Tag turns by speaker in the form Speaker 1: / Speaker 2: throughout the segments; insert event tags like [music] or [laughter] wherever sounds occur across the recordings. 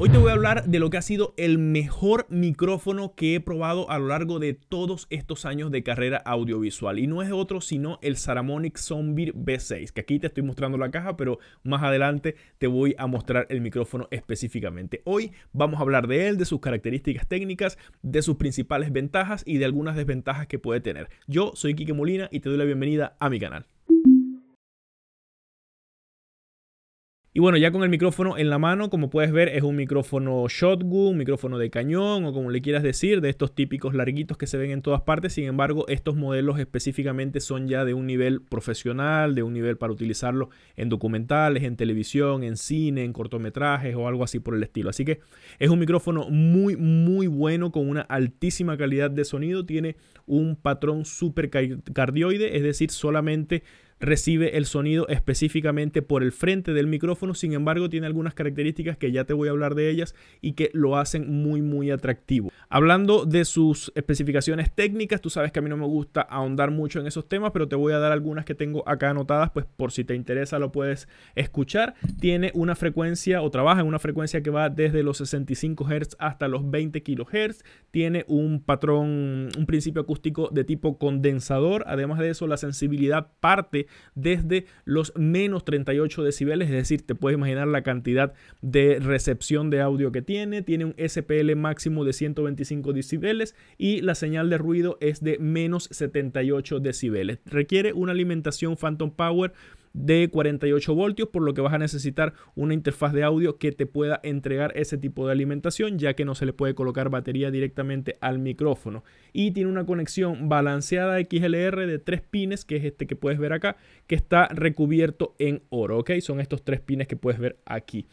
Speaker 1: Hoy te voy a hablar de lo que ha sido el mejor micrófono que he probado a lo largo de todos estos años de carrera audiovisual. Y no es otro sino el Saramonic Zombie B6, que aquí te estoy mostrando la caja, pero más adelante te voy a mostrar el micrófono específicamente. Hoy vamos a hablar de él, de sus características técnicas, de sus principales ventajas y de algunas desventajas que puede tener. Yo soy Kike Molina y te doy la bienvenida a mi canal. Y bueno, ya con el micrófono en la mano, como puedes ver, es un micrófono shotgun, micrófono de cañón o como le quieras decir, de estos típicos larguitos que se ven en todas partes. Sin embargo, estos modelos específicamente son ya de un nivel profesional, de un nivel para utilizarlo en documentales, en televisión, en cine, en cortometrajes o algo así por el estilo. Así que es un micrófono muy, muy bueno con una altísima calidad de sonido. Tiene un patrón súper cardioide, es decir, solamente recibe el sonido específicamente por el frente del micrófono, sin embargo tiene algunas características que ya te voy a hablar de ellas y que lo hacen muy muy atractivo. Hablando de sus especificaciones técnicas, tú sabes que a mí no me gusta ahondar mucho en esos temas, pero te voy a dar algunas que tengo acá anotadas, pues por si te interesa lo puedes escuchar. Tiene una frecuencia o trabaja en una frecuencia que va desde los 65 Hz hasta los 20 kHz, tiene un patrón, un principio acústico de tipo condensador, además de eso la sensibilidad parte desde los menos 38 decibeles, es decir, te puedes imaginar la cantidad de recepción de audio que tiene, tiene un SPL máximo de 125 decibeles y la señal de ruido es de menos 78 decibeles. Requiere una alimentación Phantom Power de 48 voltios, por lo que vas a necesitar una interfaz de audio que te pueda entregar ese tipo de alimentación, ya que no se le puede colocar batería directamente al micrófono. Y tiene una conexión balanceada XLR de tres pines, que es este que puedes ver acá, que está recubierto en oro, ¿ok? Son estos tres pines que puedes ver aquí.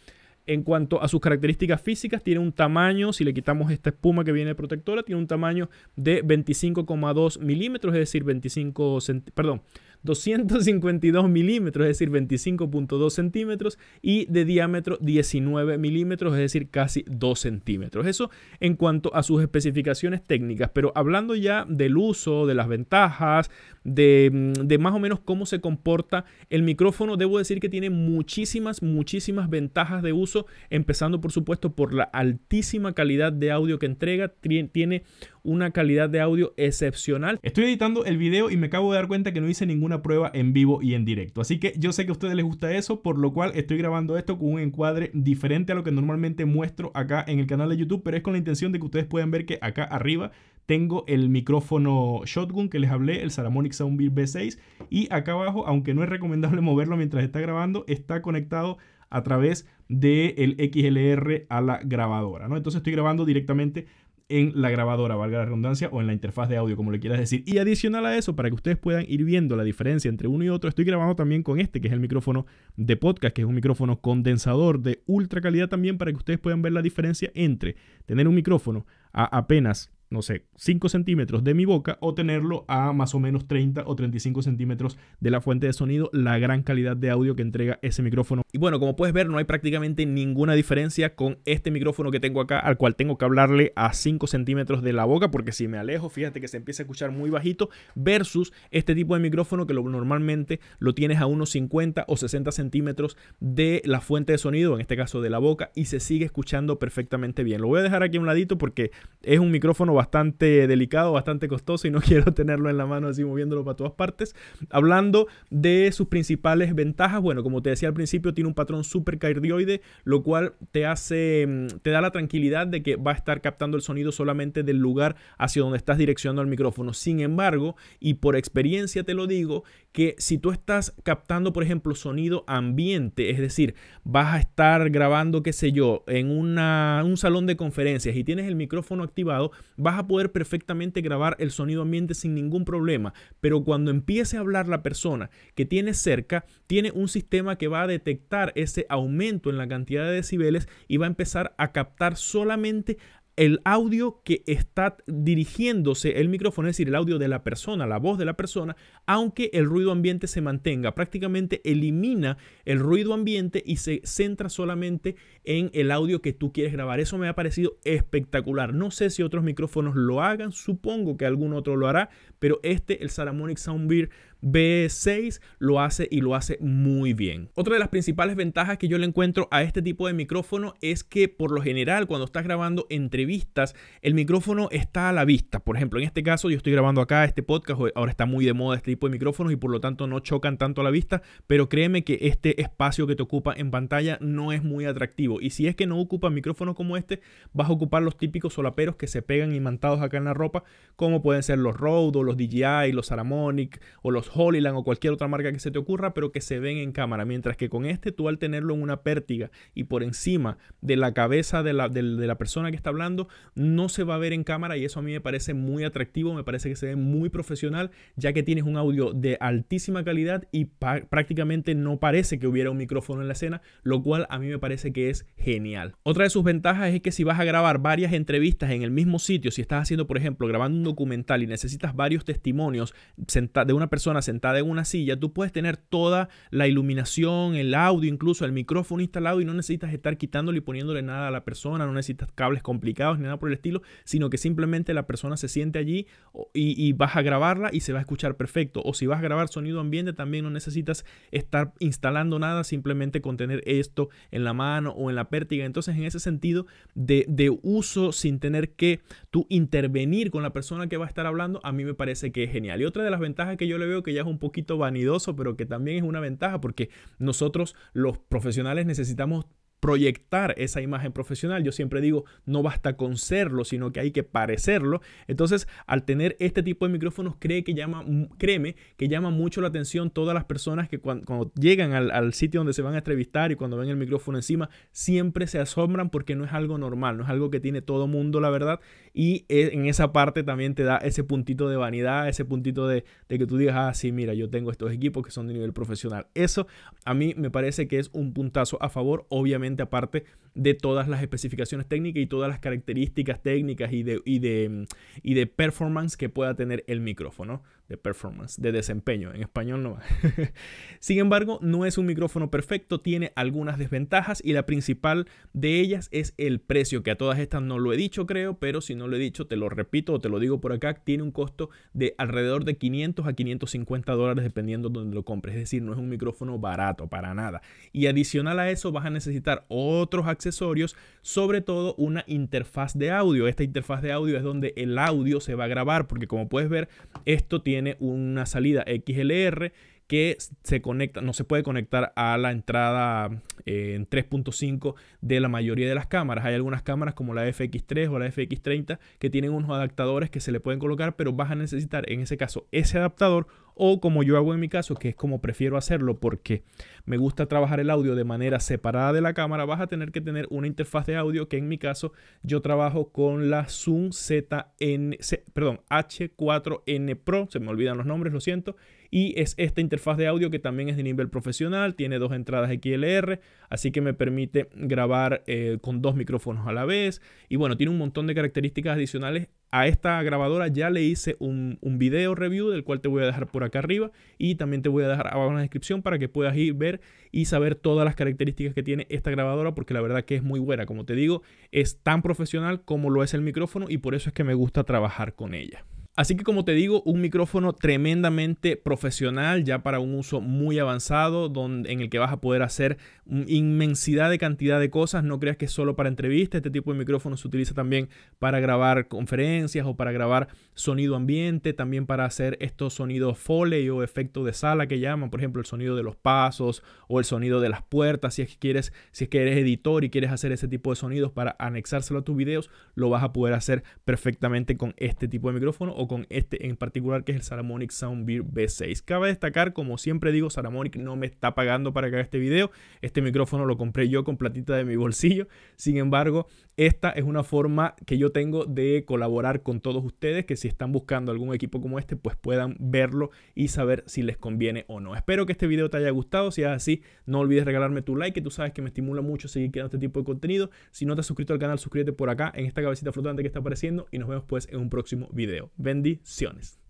Speaker 1: En cuanto a sus características físicas, tiene un tamaño, si le quitamos esta espuma que viene protectora, tiene un tamaño de 25,2 milímetros, es decir, 25, perdón, 252 milímetros, es decir, 25.2 centímetros, y de diámetro 19 milímetros, es decir, casi 2 centímetros. Eso en cuanto a sus especificaciones técnicas, pero hablando ya del uso, de las ventajas, Mm, de, más o menos cómo se comporta el micrófono. Debo decir que tiene muchísimas, muchísimas ventajas de uso, empezando por supuesto por la altísima calidad de audio que entrega. Tiene una calidad de audio excepcional. Estoy editando el video y me acabo de dar cuenta que no hice ninguna prueba en vivo y en directo. Así que yo sé que a ustedes les gusta eso, por lo cual estoy grabando esto con un encuadre diferente a lo que normalmente muestro acá en el canal de YouTube, pero es con la intención de que ustedes puedan ver que acá arriba tengo el micrófono Shotgun que les hablé, el Saramonic Soundbeat B6. Y acá abajo, aunque no es recomendable [laughs] moverlo mientras está grabando, está conectado a través del XLR a la grabadora. ¿no? Entonces estoy grabando directamente en la grabadora, valga la redundancia, o en la interfaz de audio, como le quieras decir. Y adicional a eso, para que ustedes puedan ir viendo la diferencia entre uno y otro, estoy grabando también con este, que es el micrófono de podcast, que es un micrófono condensador de ultra calidad también, para que ustedes puedan ver la diferencia entre tener un micrófono a apenas no sé, 5 centímetros de mi boca o tenerlo a más o menos 30 o 35 centímetros de la fuente de sonido, la gran calidad de audio que entrega ese micrófono. Y bueno, como puedes ver, no hay prácticamente ninguna diferencia con este micrófono que tengo acá, al cual tengo que hablarle a 5 centímetros de la boca, porque si me alejo, fíjate que se empieza a escuchar muy bajito, versus este tipo de micrófono que lo, normalmente lo tienes a unos 50 o 60 centímetros de la fuente de sonido, en este caso de la boca, y se sigue escuchando perfectamente bien. Lo voy a dejar aquí a un ladito porque es un micrófono bastante delicado, bastante costoso y no [laughs] quiero tenerlo en la mano así moviéndolo para todas partes. Hablando de sus principales ventajas, bueno, como te decía al principio, tiene un patrón cardioide... lo cual te hace, mm, te da la tranquilidad de que va a estar captando el sonido solamente del lugar hacia donde estás direccionando el micrófono. Sin embargo, y por experiencia te lo digo, que si tú estás captando, por ejemplo, sonido ambiente, es decir, vas a estar grabando, qué sé yo, en un salón de conferencias y tienes el micrófono activado, vas a poder perfectamente grabar el sonido ambiente sin ningún problema, pero cuando empiece a hablar la persona que tiene cerca, tiene un sistema que va a detectar ese aumento en la cantidad de decibeles y va a empezar a captar solamente el audio que está dirigiéndose el micrófono, es decir, el audio de la persona, la voz de la persona, aunque el ruido ambiente se mantenga. Prácticamente elimina el ruido ambiente y se centra solamente en el audio que tú quieres grabar. Eso me ha parecido espectacular. No sé si otros micrófonos lo hagan, supongo que algún otro lo hará, pero este, el Saramonic Sound B6, lo hace y lo hace muy bien. Otra de las principales ventajas que yo le encuentro a este tipo de micrófono es que por lo general cuando estás grabando entrevistas, el micrófono está a la vista. Por ejemplo, en este caso yo estoy grabando acá este podcast, ahora está muy de moda este tipo de micrófonos y por lo tanto no chocan tanto a la vista, pero créeme que este espacio que te ocupa en pantalla no es muy atractivo. Y si es que no ocupa micrófono como este, vas a ocupar los típicos solaperos que se pegan imantados acá en la ropa, como pueden ser los Rode los DJI, los Aramonic o los Holyland o cualquier otra marca que se te ocurra, pero que se ven en cámara. Mientras que con este tú al tenerlo en una pértiga y por encima de la cabeza de la, de la persona que está hablando, no se va a ver en cámara y eso a mí me parece muy atractivo, me parece que se ve muy profesional, ya que tienes un audio de altísima calidad y prácticamente no parece que hubiera un micrófono en la escena, lo cual a mí me parece que es genial. Otra de sus ventajas es que si vas a grabar varias entrevistas en el mismo sitio, si estás haciendo, por ejemplo, grabando un documental y necesitas varios testimonios de una persona sentada en una silla, tú puedes tener toda la iluminación, el audio, incluso el micrófono instalado y no necesitas estar quitándole y poniéndole nada a la persona, no necesitas cables complicados ni nada por el estilo, sino que simplemente la persona se siente allí y, vas a grabarla y se va a escuchar perfecto. O si vas a grabar sonido ambiente, también no necesitas estar instalando nada, simplemente con tener esto en la mano o en la pértiga. Entonces, en ese sentido de, de uso sin tener que tú intervenir con la persona que va a estar hablando, a mí me parece parece que es genial. Y otra de las ventajas que yo le veo que ya es un poquito vanidoso, pero que también es una ventaja porque nosotros los profesionales necesitamos proyectar esa imagen profesional. Yo siempre digo, no basta con serlo, sino que hay que parecerlo. Entonces, al tener este tipo de micrófonos, cree que llama, créeme que llama mucho la atención todas las personas que cuando, llegan al, al, sitio donde se van a entrevistar y cuando ven el micrófono encima, siempre se asombran porque no es algo normal, no es algo que tiene todo mundo, la verdad. Y e, en esa parte también te da ese puntito de vanidad, ese puntito de, que tú digas, ah, sí, mira, yo tengo estos equipos que son de nivel profesional. Eso a mí me parece que es un puntazo a favor, obviamente aparte de todas las especificaciones técnicas y todas las características técnicas y de, y de, y de performance que pueda tener el micrófono de performance, de desempeño, en español no. [laughs] Sin embargo, no es un micrófono perfecto, tiene algunas desventajas y la principal de ellas es el precio, que a todas estas no lo he dicho creo, pero si no lo he dicho te lo repito o te lo digo por acá, tiene un costo de alrededor de 500 a 550 dólares dependiendo de donde lo compres, es decir, no es un micrófono barato para nada. Y adicional a eso vas a necesitar otros accesorios, sobre todo una interfaz de audio. Esta interfaz de audio es donde el audio se va a grabar, porque como puedes ver, esto tiene tiene una salida XLR que se conecta, no se puede conectar a la entrada eh, en 3.5 de la mayoría de las cámaras. Hay algunas cámaras como la FX3 o la FX30 que tienen unos adaptadores que se le pueden colocar, pero vas a necesitar en ese caso ese adaptador o como yo hago en mi caso, que es como prefiero hacerlo porque me gusta trabajar el audio de manera separada de la cámara, vas a tener que tener una interfaz de audio que en mi caso yo trabajo con la Zoom ZN, perdón, H4N Pro, se me olvidan los nombres, lo siento, y es esta interfaz de audio que también es de nivel profesional, tiene dos entradas XLR, así que me permite grabar eh, con dos micrófonos a la vez y bueno, tiene un montón de características adicionales. A esta grabadora ya le hice un, un video review del cual te voy a dejar por acá arriba y también te voy a dejar abajo en la descripción para que puedas ir ver y saber todas las características que tiene esta grabadora porque la verdad que es muy buena, como te digo, es tan profesional como lo es el micrófono y por eso es que me gusta trabajar con ella. Así que como te digo, un micrófono tremendamente profesional, ya para un uso muy avanzado, donde, en el que vas a poder hacer inmensidad de cantidad de cosas. No creas que es solo para entrevistas, este tipo de micrófono se utiliza también para grabar conferencias o para grabar sonido ambiente, también para hacer estos sonidos foley o efecto de sala que llaman, por ejemplo, el sonido de los pasos o el sonido de las puertas. Si es que quieres, si es que eres editor y quieres hacer ese tipo de sonidos para anexárselo a tus videos, lo vas a poder hacer perfectamente con este tipo de micrófono con este en particular que es el Saramonic Sound B6. Cabe destacar, como siempre digo, Saramonic no me está pagando para que haga este video. Este micrófono lo compré yo con platita de mi bolsillo. Sin embargo, esta es una forma que yo tengo de colaborar con todos ustedes, que si están buscando algún equipo como este, pues puedan verlo y saber si les conviene o no. Espero que este video te haya gustado, si es así, no olvides regalarme tu like, que tú sabes que me estimula mucho seguir creando este tipo de contenido. Si no te has suscrito al canal, suscríbete por acá en esta cabecita flotante que está apareciendo y nos vemos pues en un próximo video. Bendiciones.